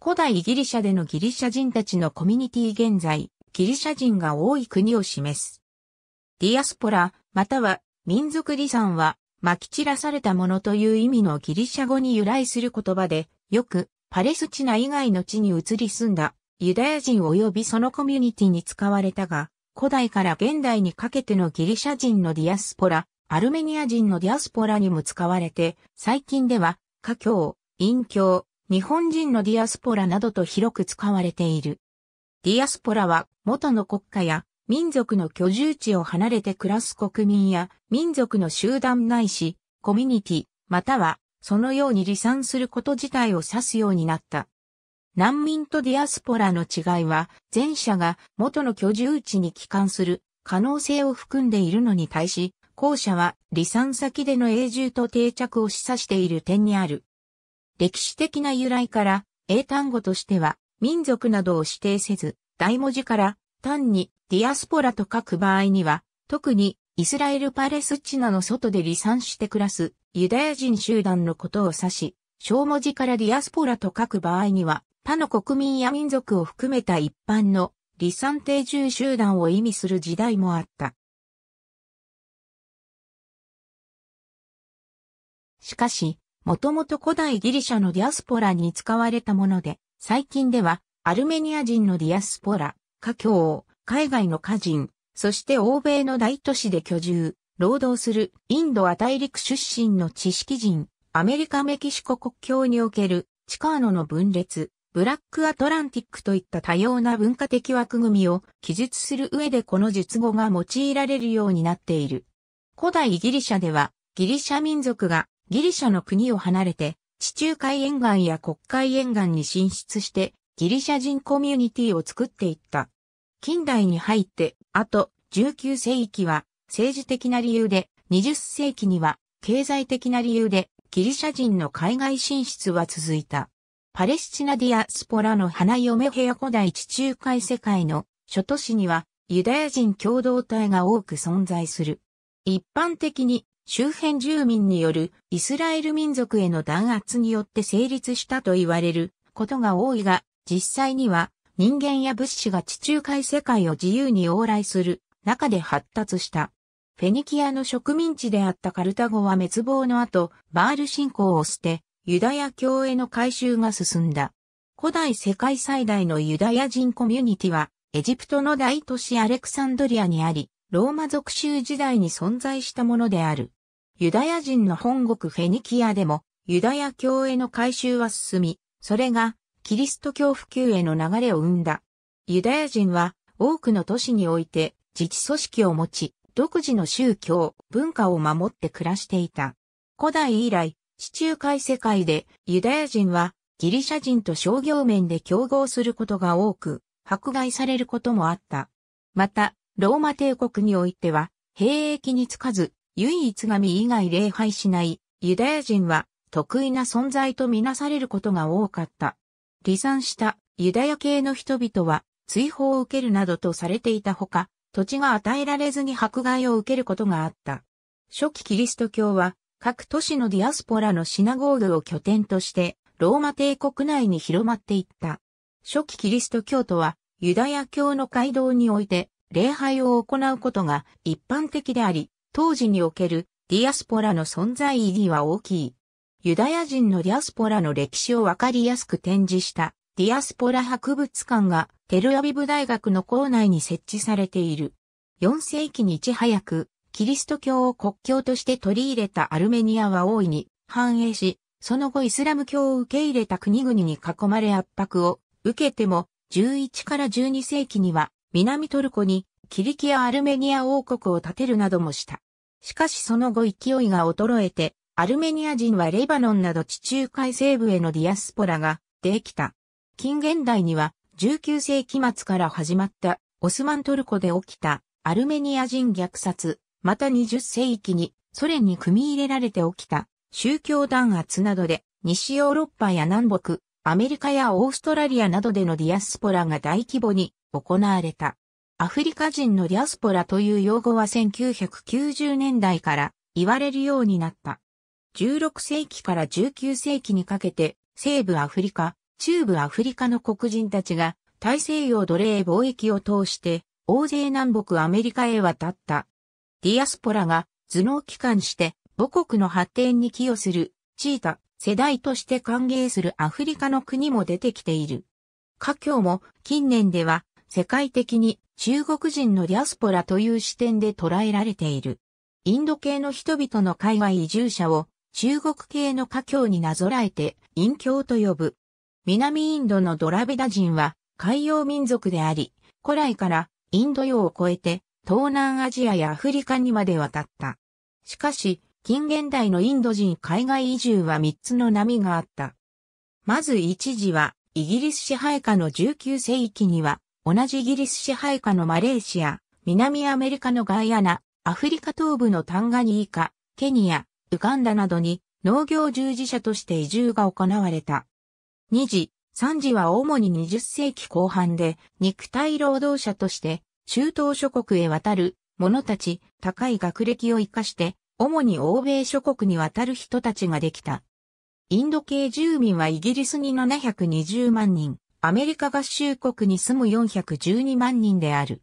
古代ギリシャでのギリシャ人たちのコミュニティ現在、ギリシャ人が多い国を示す。ディアスポラ、または民族離散は、撒き散らされたものという意味のギリシャ語に由来する言葉で、よくパレスチナ以外の地に移り住んだユダヤ人及びそのコミュニティに使われたが、古代から現代にかけてのギリシャ人のディアスポラ、アルメニア人のディアスポラにも使われて、最近では、家僑、隠教、日本人のディアスポラなどと広く使われている。ディアスポラは元の国家や民族の居住地を離れて暮らす国民や民族の集団ないし、コミュニティ、またはそのように離散すること自体を指すようになった。難民とディアスポラの違いは、前者が元の居住地に帰還する可能性を含んでいるのに対し、後者は離散先での永住と定着を示唆している点にある。歴史的な由来から、英単語としては、民族などを指定せず、大文字から、単にディアスポラと書く場合には、特にイスラエル・パレスチナの外で離散して暮らすユダヤ人集団のことを指し、小文字からディアスポラと書く場合には、他の国民や民族を含めた一般の離散定住集団を意味する時代もあった。しかし、もともと古代ギリシャのディアスポラに使われたもので、最近ではアルメニア人のディアスポラ、華僑、海外の華人、そして欧米の大都市で居住、労働するインドア大陸出身の知識人、アメリカメキシコ国境におけるチカーノの分裂、ブラックアトランティックといった多様な文化的枠組みを記述する上でこの述語が用いられるようになっている。古代ギリシャではギリシャ民族がギリシャの国を離れて、地中海沿岸や国海沿岸に進出して、ギリシャ人コミュニティを作っていった。近代に入って、あと19世紀は政治的な理由で、20世紀には経済的な理由でギリシャ人の海外進出は続いた。パレスチナディアスポラの花嫁部屋古代地中海世界の諸都市にはユダヤ人共同体が多く存在する。一般的に周辺住民によるイスラエル民族への弾圧によって成立したと言われることが多いが、実際には人間や物資が地中海世界を自由に往来する中で発達した。フェニキアの植民地であったカルタゴは滅亡の後、バール信仰を捨て、ユダヤ教への改修が進んだ。古代世界最大のユダヤ人コミュニティは、エジプトの大都市アレクサンドリアにあり、ローマ属州時代に存在したものである。ユダヤ人の本国フェニキアでもユダヤ教への改修は進み、それがキリスト教普及への流れを生んだ。ユダヤ人は多くの都市において自治組織を持ち、独自の宗教、文化を守って暮らしていた。古代以来、地中海世界でユダヤ人はギリシャ人と商業面で競合することが多く、迫害されることもあった。また、ローマ帝国においては、兵役につかず、唯一神以外礼拝しないユダヤ人は得意な存在とみなされることが多かった。離散したユダヤ系の人々は追放を受けるなどとされていたほか、土地が与えられずに迫害を受けることがあった。初期キリスト教は各都市のディアスポラのシナゴールを拠点としてローマ帝国内に広まっていった。初期キリスト教徒はユダヤ教の街道において礼拝を行うことが一般的であり、当時におけるディアスポラの存在意義は大きい。ユダヤ人のディアスポラの歴史をわかりやすく展示したディアスポラ博物館がテルアビブ大学の校内に設置されている。4世紀にいち早くキリスト教を国教として取り入れたアルメニアは大いに繁栄し、その後イスラム教を受け入れた国々に囲まれ圧迫を受けても11から12世紀には南トルコにキリキア・アルメニア王国を建てるなどもした。しかしその後勢いが衰えて、アルメニア人はレバノンなど地中海西部へのディアスポラができた。近現代には19世紀末から始まったオスマントルコで起きたアルメニア人虐殺、また20世紀にソ連に組み入れられて起きた宗教弾圧などで西ヨーロッパや南北、アメリカやオーストラリアなどでのディアスポラが大規模に行われた。アフリカ人のディアスポラという用語は1990年代から言われるようになった。16世紀から19世紀にかけて西部アフリカ、中部アフリカの黒人たちが大西洋奴隷貿易を通して大勢南北アメリカへ渡った。ディアスポラが頭脳機関して母国の発展に寄与するチータ世代として歓迎するアフリカの国も出てきている。華僑も近年では世界的に中国人のディアスポラという視点で捉えられている。インド系の人々の海外移住者を中国系の華僑になぞらえて陰教と呼ぶ。南インドのドラビダ人は海洋民族であり、古来からインド洋を越えて東南アジアやアフリカにまで渡った。しかし、近現代のインド人海外移住は3つの波があった。まず一時は、イギリス支配下の19世紀には、同じイギリス支配下のマレーシア、南アメリカのガイアナ、アフリカ東部のタンガニーカ、ケニア、ウガンダなどに農業従事者として移住が行われた。2次、3次は主に20世紀後半で肉体労働者として中東諸国へ渡る者たち高い学歴を活かして主に欧米諸国に渡る人たちができた。インド系住民はイギリスに720万人、アメリカ合衆国に住む412万人である。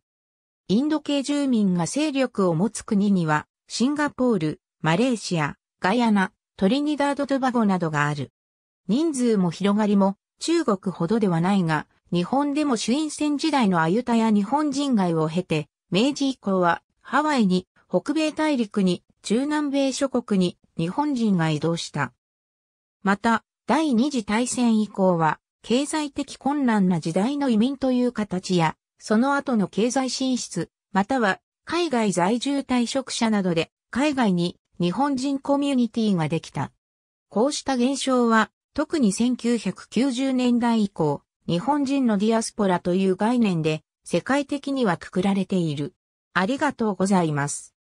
インド系住民が勢力を持つ国には、シンガポール、マレーシア、ガヤナ、トリニダード・トバゴなどがある。人数も広がりも、中国ほどではないが、日本でも主因戦時代のアユタや日本人街を経て、明治以降は、ハワイに、北米大陸に、中南米諸国に、日本人が移動した。また、第二次大戦以降は、経済的困難な時代の移民という形や、その後の経済進出、または海外在住退職者などで海外に日本人コミュニティができた。こうした現象は特に1990年代以降、日本人のディアスポラという概念で世界的にはくくられている。ありがとうございます。